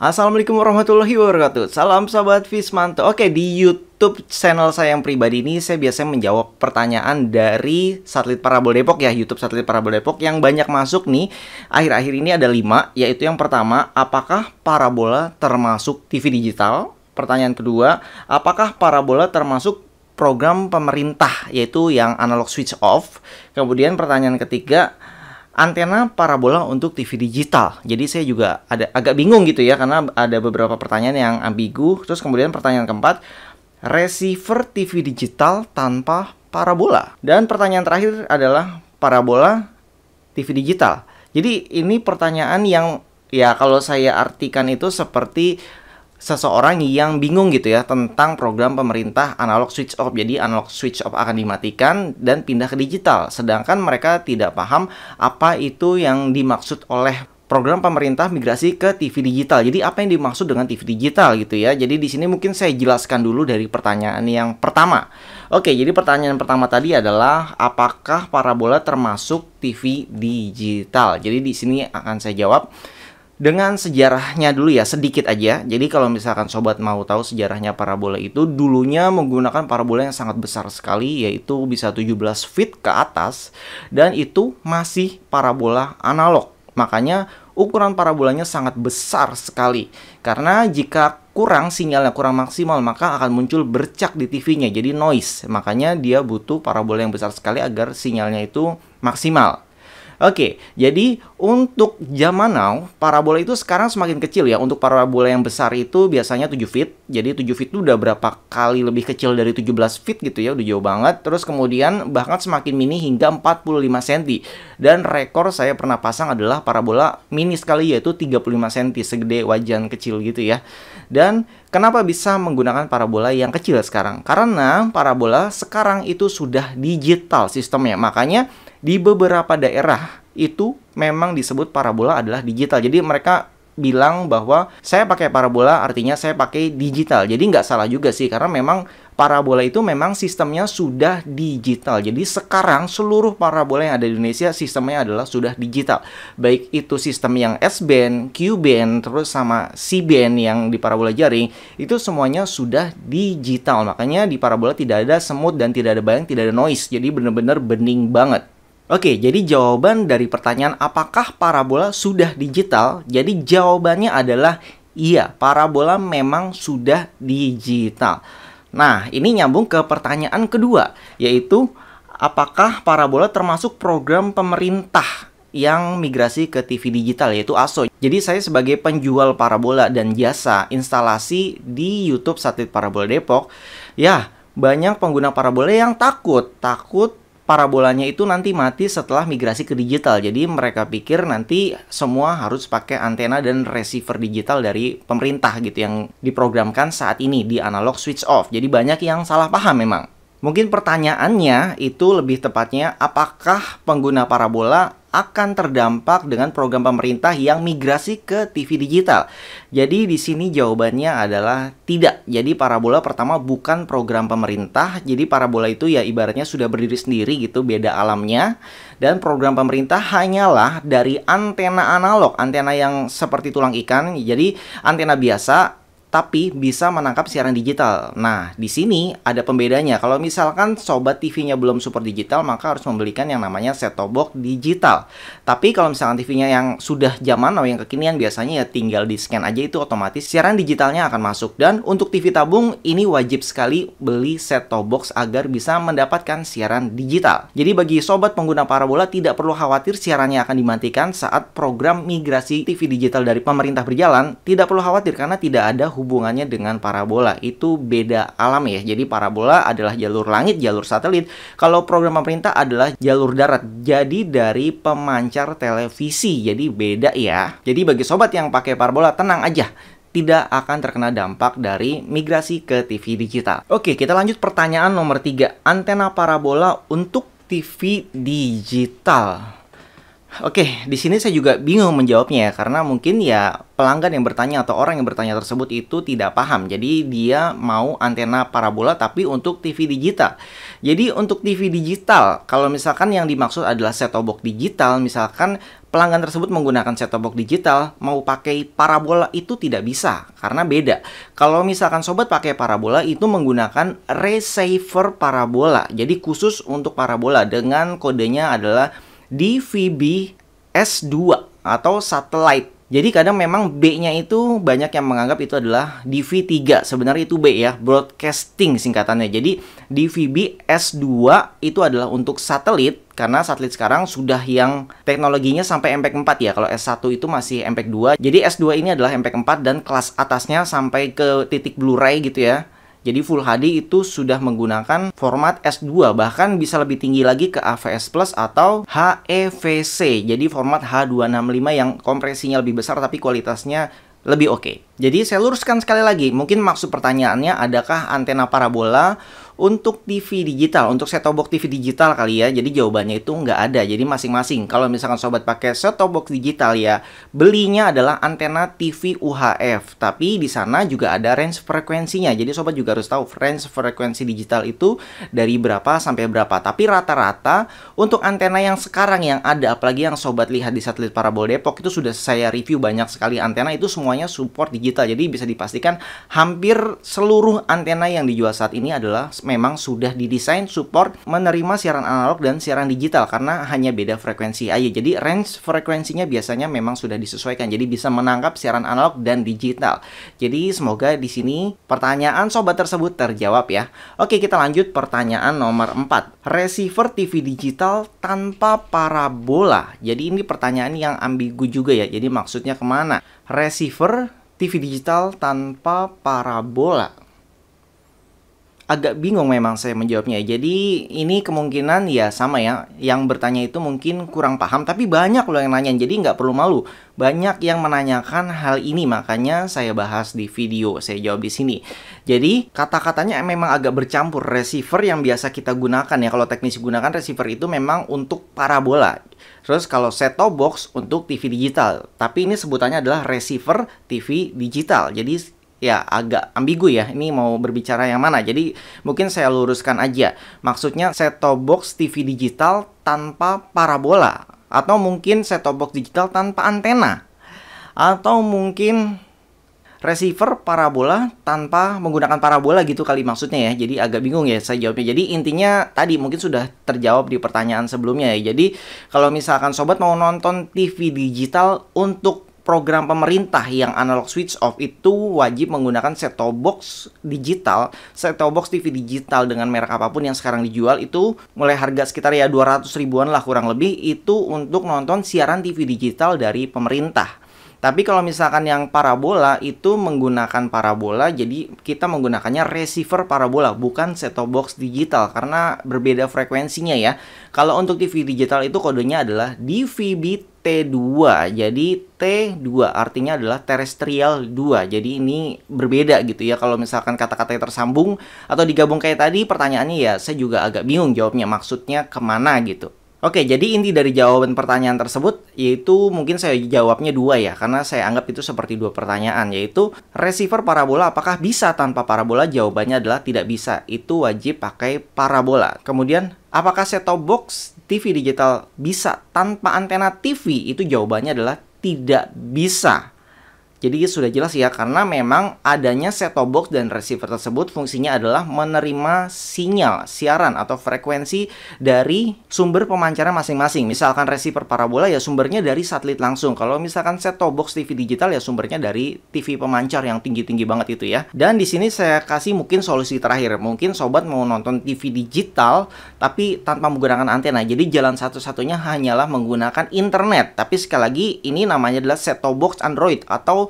Assalamualaikum warahmatullahi wabarakatuh. Salam sahabat Fismanto. Oke, di YouTube channel saya yang pribadi ini saya biasanya menjawab pertanyaan dari satelit Parabol Depok ya, YouTube satelit Parabol Depok yang banyak masuk nih. Akhir-akhir ini ada 5, yaitu yang pertama, apakah parabola termasuk TV digital? Pertanyaan kedua, apakah parabola termasuk program pemerintah yaitu yang analog switch off? Kemudian pertanyaan ketiga, antena parabola untuk TV digital. Jadi saya juga ada agak bingung gitu ya karena ada beberapa pertanyaan yang ambigu. Terus kemudian pertanyaan keempat, receiver TV digital tanpa parabola. Dan pertanyaan terakhir adalah parabola TV digital. Jadi ini pertanyaan yang ya kalau saya artikan itu seperti seseorang yang bingung gitu ya tentang program pemerintah analog switch off. Jadi analog switch off akan dimatikan dan pindah ke digital. Sedangkan mereka tidak paham apa itu yang dimaksud oleh program pemerintah migrasi ke TV digital. Jadi apa yang dimaksud dengan TV digital gitu ya. Jadi di sini mungkin saya jelaskan dulu dari pertanyaan yang pertama. Oke, jadi pertanyaan pertama tadi adalah apakah parabola termasuk TV digital? Jadi di sini akan saya jawab dengan sejarahnya dulu ya sedikit aja. Jadi kalau misalkan sobat mau tahu sejarahnya parabola itu dulunya menggunakan parabola yang sangat besar sekali yaitu bisa 17 feet ke atas dan itu masih parabola analog. Makanya ukuran parabolanya sangat besar sekali. Karena jika kurang sinyalnya kurang maksimal maka akan muncul bercak di TV-nya jadi noise. Makanya dia butuh parabola yang besar sekali agar sinyalnya itu maksimal. Oke, jadi untuk zaman now, parabola itu sekarang semakin kecil ya. Untuk parabola yang besar itu biasanya 7 feet. Jadi 7 feet itu udah berapa kali lebih kecil dari 17 feet gitu ya, udah jauh banget. Terus kemudian bahkan semakin mini hingga 45 cm. Dan rekor saya pernah pasang adalah parabola mini sekali yaitu 35 cm, segede wajan kecil gitu ya. Dan kenapa bisa menggunakan parabola yang kecil sekarang? Karena parabola sekarang itu sudah digital sistemnya. Makanya di beberapa daerah itu memang disebut parabola adalah digital. Jadi mereka bilang bahwa saya pakai parabola artinya saya pakai digital. Jadi nggak salah juga sih karena memang parabola itu memang sistemnya sudah digital. Jadi sekarang seluruh parabola yang ada di Indonesia sistemnya adalah sudah digital. Baik itu sistem yang S-band, Q-band, terus sama C-band yang di parabola jaring, itu semuanya sudah digital. Makanya di parabola tidak ada semut dan tidak ada bayang, tidak ada noise. Jadi benar-benar bening banget. Oke, jadi jawaban dari pertanyaan apakah parabola sudah digital? Jadi jawabannya adalah iya, parabola memang sudah digital. Nah, ini nyambung ke pertanyaan kedua, yaitu apakah parabola termasuk program pemerintah yang migrasi ke TV digital yaitu ASO. Jadi saya sebagai penjual parabola dan jasa instalasi di YouTube Satelit Parabola Depok, ya banyak pengguna parabola yang takut, takut parabolanya itu nanti mati setelah migrasi ke digital. Jadi mereka pikir nanti semua harus pakai antena dan receiver digital dari pemerintah gitu yang diprogramkan saat ini di analog switch off. Jadi banyak yang salah paham memang. Mungkin pertanyaannya itu lebih tepatnya apakah pengguna parabola akan terdampak dengan program pemerintah yang migrasi ke TV digital. Jadi di sini jawabannya adalah tidak. Jadi parabola pertama bukan program pemerintah. Jadi parabola itu ya ibaratnya sudah berdiri sendiri gitu, beda alamnya. Dan program pemerintah hanyalah dari antena analog, antena yang seperti tulang ikan. Jadi antena biasa tapi bisa menangkap siaran digital. Nah, di sini ada pembedanya. Kalau misalkan sobat TV-nya belum support digital, maka harus membelikan yang namanya set-top box digital. Tapi kalau misalkan TV-nya yang sudah zaman atau yang kekinian, biasanya ya tinggal di-scan aja itu otomatis siaran digitalnya akan masuk. Dan untuk TV tabung, ini wajib sekali beli set-top box agar bisa mendapatkan siaran digital. Jadi bagi sobat pengguna parabola tidak perlu khawatir siarannya akan dimatikan saat program migrasi TV digital dari pemerintah berjalan, tidak perlu khawatir karena tidak ada hubungannya dengan parabola. Itu beda alam ya. Jadi parabola adalah jalur langit, jalur satelit. Kalau program pemerintah adalah jalur darat. Jadi dari pemancar televisi. Jadi beda ya. Jadi bagi sobat yang pakai parabola tenang aja tidak akan terkena dampak dari migrasi ke TV digital. Oke, kita lanjut pertanyaan nomor 3. Antena parabola untuk TV digital. Oke, di sini saya juga bingung menjawabnya ya, karena mungkin ya pelanggan yang bertanya atau orang yang bertanya tersebut itu tidak paham. Jadi dia mau antena parabola tapi untuk TV digital. Jadi untuk TV digital, kalau misalkan yang dimaksud adalah set-top box digital, misalkan pelanggan tersebut menggunakan set-top box digital mau pakai parabola itu tidak bisa karena beda. Kalau misalkan sobat pakai parabola itu menggunakan receiver parabola. Jadi khusus untuk parabola dengan kodenya adalah DVB-S2 atau satelit. Jadi kadang memang B-nya itu banyak yang menganggap itu adalah DV3. Sebenarnya itu B ya, broadcasting singkatannya. Jadi DVB S2 itu adalah untuk satelit karena satelit sekarang sudah yang teknologinya sampai MPEG 4 ya. Kalau S1 itu masih MPEG 2. Jadi S2 ini adalah MPEG 4 dan kelas atasnya sampai ke titik Blu-ray gitu ya. Jadi Full HD itu sudah menggunakan format S2 bahkan bisa lebih tinggi lagi ke AVS Plus atau HEVC. Jadi format H265 yang kompresinya lebih besar tapi kualitasnya lebih oke. Okay. Jadi saya luruskan sekali lagi, mungkin maksud pertanyaannya adakah antena parabola untuk TV digital, untuk set-top box TV digital kali ya, jadi jawabannya itu nggak ada. Jadi masing-masing. Kalau misalkan sobat pakai set-top box digital ya, belinya adalah antena TV UHF. Tapi di sana juga ada range frekuensinya. Jadi sobat juga harus tahu range frekuensi digital itu dari berapa sampai berapa. Tapi rata-rata untuk antena yang sekarang yang ada, apalagi yang sobat lihat di satelit parabol Depok itu sudah saya review banyak sekali antena itu semuanya support digital. Jadi bisa dipastikan hampir seluruh antena yang dijual saat ini adalah memang sudah didesain support menerima siaran analog dan siaran digital karena hanya beda frekuensi aja. Jadi range frekuensinya biasanya memang sudah disesuaikan. Jadi bisa menangkap siaran analog dan digital. Jadi semoga di sini pertanyaan sobat tersebut terjawab ya. Oke, kita lanjut pertanyaan nomor 4. Receiver TV digital tanpa parabola. Jadi ini pertanyaan yang ambigu juga ya. Jadi maksudnya kemana? Receiver TV digital tanpa parabola agak bingung memang saya menjawabnya. Jadi ini kemungkinan ya sama ya, yang bertanya itu mungkin kurang paham, tapi banyak loh yang nanya, jadi nggak perlu malu. Banyak yang menanyakan hal ini, makanya saya bahas di video, saya jawab di sini. Jadi kata-katanya memang agak bercampur, receiver yang biasa kita gunakan ya, kalau teknisi gunakan receiver itu memang untuk parabola. Terus kalau set-top box untuk TV digital, tapi ini sebutannya adalah receiver TV digital. Jadi ya agak ambigu ya ini mau berbicara yang mana jadi mungkin saya luruskan aja maksudnya set top box TV digital tanpa parabola atau mungkin set top box digital tanpa antena atau mungkin receiver parabola tanpa menggunakan parabola gitu kali maksudnya ya jadi agak bingung ya saya jawabnya jadi intinya tadi mungkin sudah terjawab di pertanyaan sebelumnya ya jadi kalau misalkan sobat mau nonton TV digital untuk program pemerintah yang analog switch off itu wajib menggunakan set-top box digital, set-top box TV digital dengan merek apapun yang sekarang dijual itu mulai harga sekitar ya 200 ribuan lah kurang lebih itu untuk nonton siaran TV digital dari pemerintah. Tapi kalau misalkan yang parabola itu menggunakan parabola, jadi kita menggunakannya receiver parabola, bukan set-top box digital karena berbeda frekuensinya ya. Kalau untuk TV digital itu kodenya adalah DVB T2. Jadi T2 artinya adalah terrestrial 2. Jadi ini berbeda gitu ya kalau misalkan kata kata tersambung atau digabung kayak tadi pertanyaannya ya saya juga agak bingung jawabnya maksudnya kemana gitu. Oke, jadi inti dari jawaban pertanyaan tersebut yaitu mungkin saya jawabnya dua ya karena saya anggap itu seperti dua pertanyaan yaitu receiver parabola apakah bisa tanpa parabola jawabannya adalah tidak bisa itu wajib pakai parabola kemudian apakah set top box TV digital bisa tanpa antena TV itu jawabannya adalah tidak bisa jadi sudah jelas ya karena memang adanya set-top box dan receiver tersebut fungsinya adalah menerima sinyal siaran atau frekuensi dari sumber pemancaran masing-masing. Misalkan receiver parabola ya sumbernya dari satelit langsung. Kalau misalkan set-top box TV digital ya sumbernya dari TV pemancar yang tinggi-tinggi banget itu ya. Dan di sini saya kasih mungkin solusi terakhir. Mungkin sobat mau nonton TV digital tapi tanpa menggunakan antena. Jadi jalan satu-satunya hanyalah menggunakan internet. Tapi sekali lagi ini namanya adalah set-top box Android atau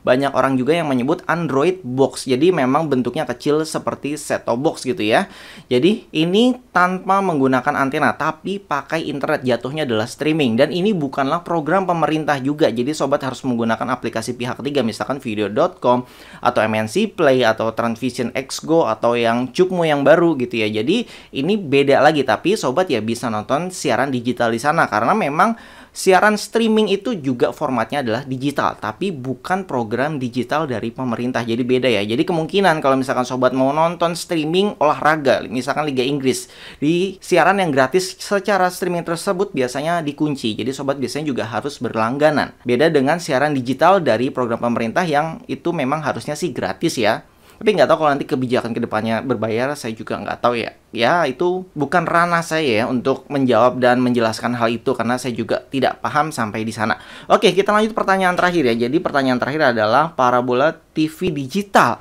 banyak orang juga yang menyebut Android Box. Jadi memang bentuknya kecil seperti set-top box gitu ya. Jadi ini tanpa menggunakan antena tapi pakai internet jatuhnya adalah streaming dan ini bukanlah program pemerintah juga. Jadi sobat harus menggunakan aplikasi pihak ketiga misalkan video.com atau MNC Play atau Transvision Xgo atau yang Cukmu yang baru gitu ya. Jadi ini beda lagi tapi sobat ya bisa nonton siaran digital di sana karena memang siaran streaming itu juga formatnya adalah digital tapi bukan program program digital dari pemerintah. Jadi beda ya. Jadi kemungkinan kalau misalkan sobat mau nonton streaming olahraga, misalkan Liga Inggris, di siaran yang gratis secara streaming tersebut biasanya dikunci. Jadi sobat biasanya juga harus berlangganan. Beda dengan siaran digital dari program pemerintah yang itu memang harusnya sih gratis ya tapi nggak tahu kalau nanti kebijakan kedepannya berbayar saya juga nggak tahu ya ya itu bukan ranah saya ya untuk menjawab dan menjelaskan hal itu karena saya juga tidak paham sampai di sana oke kita lanjut pertanyaan terakhir ya jadi pertanyaan terakhir adalah parabola TV digital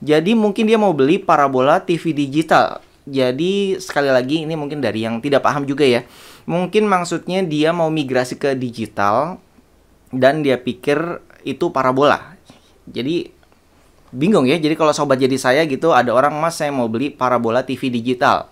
jadi mungkin dia mau beli parabola TV digital jadi sekali lagi ini mungkin dari yang tidak paham juga ya mungkin maksudnya dia mau migrasi ke digital dan dia pikir itu parabola jadi bingung ya. Jadi kalau sobat jadi saya gitu, ada orang mas saya mau beli parabola TV digital.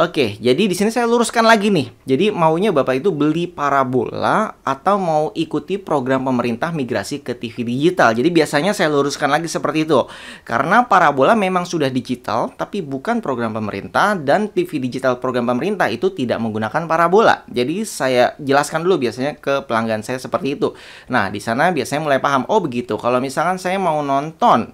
Oke, jadi di sini saya luruskan lagi nih. Jadi maunya Bapak itu beli parabola atau mau ikuti program pemerintah migrasi ke TV digital. Jadi biasanya saya luruskan lagi seperti itu. Karena parabola memang sudah digital tapi bukan program pemerintah dan TV digital program pemerintah itu tidak menggunakan parabola. Jadi saya jelaskan dulu biasanya ke pelanggan saya seperti itu. Nah, di sana biasanya mulai paham, oh begitu. Kalau misalkan saya mau nonton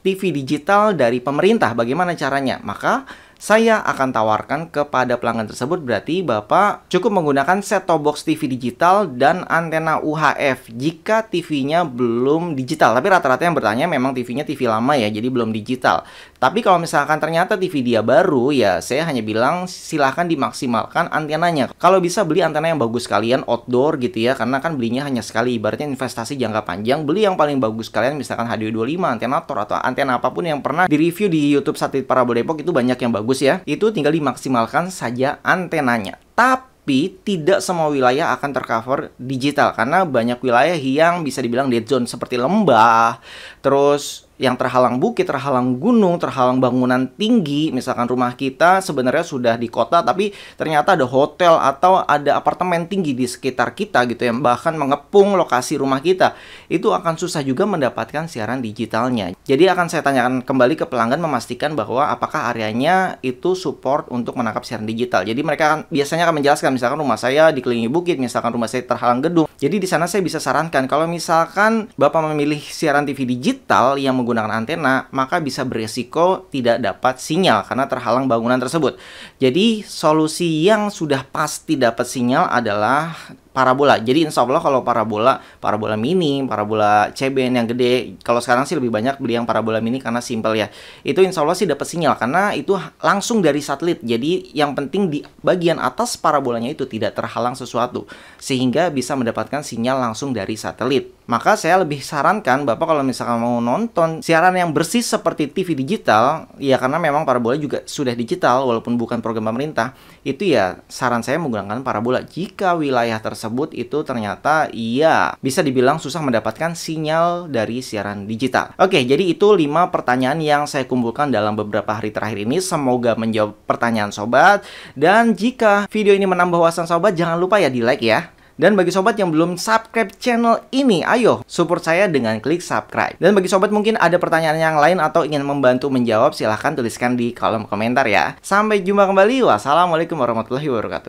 TV digital dari pemerintah, bagaimana caranya? Maka saya akan tawarkan kepada pelanggan tersebut berarti Bapak cukup menggunakan set-top box TV digital dan antena UHF jika TV-nya belum digital. Tapi rata-rata yang bertanya memang TV-nya TV lama ya, jadi belum digital. Tapi kalau misalkan ternyata TV dia baru, ya saya hanya bilang silahkan dimaksimalkan antenanya. Kalau bisa beli antena yang bagus sekalian outdoor gitu ya, karena kan belinya hanya sekali. Ibaratnya investasi jangka panjang, beli yang paling bagus sekalian misalkan HD25, antena Tor, atau antena apapun yang pernah di review di YouTube Satelit Parabel Depok itu banyak yang bagus bagus ya, itu tinggal dimaksimalkan saja antenanya. Tapi tapi tidak semua wilayah akan tercover digital karena banyak wilayah yang bisa dibilang dead zone seperti lembah, terus yang terhalang bukit, terhalang gunung, terhalang bangunan tinggi, misalkan rumah kita sebenarnya sudah di kota tapi ternyata ada hotel atau ada apartemen tinggi di sekitar kita gitu yang bahkan mengepung lokasi rumah kita. Itu akan susah juga mendapatkan siaran digitalnya. Jadi akan saya tanyakan kembali ke pelanggan memastikan bahwa apakah areanya itu support untuk menangkap siaran digital. Jadi mereka akan, biasanya akan menjelaskan misalkan rumah saya dikelilingi bukit, misalkan rumah saya terhalang gedung, jadi di sana saya bisa sarankan kalau misalkan Bapak memilih siaran TV digital yang menggunakan antena, maka bisa beresiko tidak dapat sinyal karena terhalang bangunan tersebut. Jadi solusi yang sudah pasti dapat sinyal adalah parabola. Jadi insya Allah kalau parabola, parabola mini, parabola CBN yang gede, kalau sekarang sih lebih banyak beli yang parabola mini karena simple ya. Itu insya Allah sih dapat sinyal karena itu langsung dari satelit. Jadi yang penting di bagian atas parabolanya itu tidak terhalang sesuatu sehingga bisa mendapatkan sinyal langsung dari satelit. Maka saya lebih sarankan Bapak kalau misalkan mau nonton siaran yang bersih seperti TV digital, ya karena memang parabola juga sudah digital walaupun bukan program pemerintah, itu ya saran saya menggunakan parabola jika wilayah tersebut tersebut itu ternyata iya bisa dibilang susah mendapatkan sinyal dari siaran digital. Oke, jadi itu 5 pertanyaan yang saya kumpulkan dalam beberapa hari terakhir ini. Semoga menjawab pertanyaan sobat. Dan jika video ini menambah wawasan sobat, jangan lupa ya di like ya. Dan bagi sobat yang belum subscribe channel ini, ayo support saya dengan klik subscribe. Dan bagi sobat mungkin ada pertanyaan yang lain atau ingin membantu menjawab, silahkan tuliskan di kolom komentar ya. Sampai jumpa kembali. Wassalamualaikum warahmatullahi wabarakatuh.